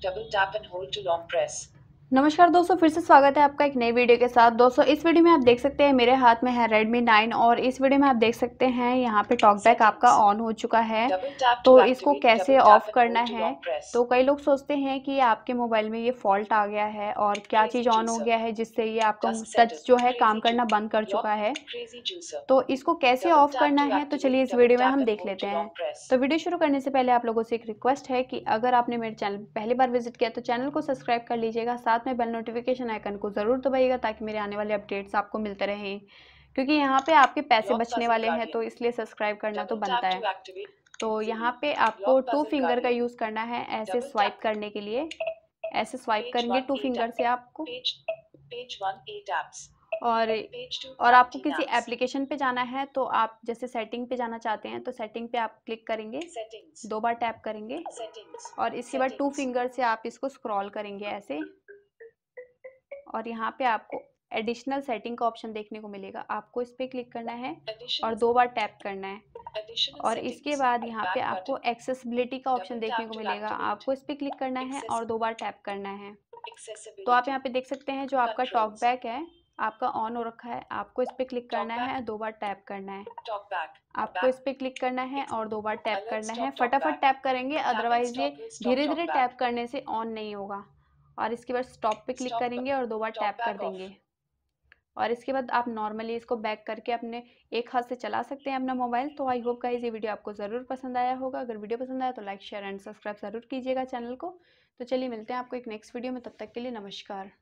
double tap and hold to long press. नमस्कार दोस्तों फिर से स्वागत है आपका एक नई वीडियो के साथ दोस्तों इस वीडियो में आप देख सकते हैं मेरे हाथ में है Redmi 9 और इस वीडियो में आप देख सकते हैं यहाँ पे टॉकबैक आपका ऑन हो चुका है तो इसको कैसे ऑफ करना है तो कई लोग सोचते हैं कि आपके मोबाइल में ये फॉल्ट आ गया है और क्या चीज़ ऑन हो गया है जिससे ये आपका टच जो है काम करना बंद कर चुका है तो इसको कैसे ऑफ करना है तो चलिए इस वीडियो में हम देख लेते हैं तो वीडियो शुरू करने से पहले आप लोगों से एक रिक्वेस्ट है कि अगर आपने मेरे चैनल पहली बार विजिट किया तो चैनल को सब्सक्राइब कर लीजिएगा साथ साथ में बेल नोटिफिकेशन आइकन को ज़रूर दबाइएगा ताकि मेरे आने वाले अपडेट्स आपको मिलते रहें क्योंकि यहाँ पे आपके पैसे बचने वाले हैं तो इसलिए सब्सक्राइब करना तो बनता है तो यहाँ पे आपको टू फिंगर का यूज़ करना है ऐसे स्वाइप करने के लिए ऐसे स्वाइप करेंगे टू फिंगर से आपको और और आपको किसी एप्लीकेशन पे जाना है तो आप जैसे सेटिंग पे जाना चाहते हैं तो सेटिंग पे आप क्लिक करेंगे दो बार टैप करेंगे और इसके बाद टू फिंगर से आप इसको स्क्रॉल करेंगे ऐसे और यहाँ पे आपको एडिशनल सेटिंग का ऑप्शन देखने को मिलेगा आपको इस पर क्लिक करना है और दो बार टैप करना है और इसके बाद यहाँ पे आपको एक्सेसिबिलिटी का ऑप्शन देखने को मिलेगा आपको इस पर क्लिक करना है और दो बार टैप करना है तो आप यहाँ पे देख सकते हैं जो आपका टॉक बैक है आपका ऑन हो रखा है आपको इस पर क्लिक करना है दो बार टैप करना है आपको इस पर क्लिक करना है और दो बार टैप करना है फटाफट टैप करेंगे अदरवाइज ये धीरे धीरे टैप करने से ऑन नहीं होगा और इसके बाद स्टॉप पे क्लिक करेंगे और दो बार टैप कर देंगे और इसके बाद आप नॉर्मली इसको बैक करके अपने एक हाथ से चला सकते हैं अपना मोबाइल तो आई होप गाइस ये वीडियो आपको ज़रूर पसंद आया होगा अगर वीडियो पसंद आया तो लाइक शेयर एंड सब्सक्राइब ज़रूर कीजिएगा चैनल को तो चलिए मिलते हैं आपको एक नेक्स्ट वीडियो में तब तक के लिए नमस्कार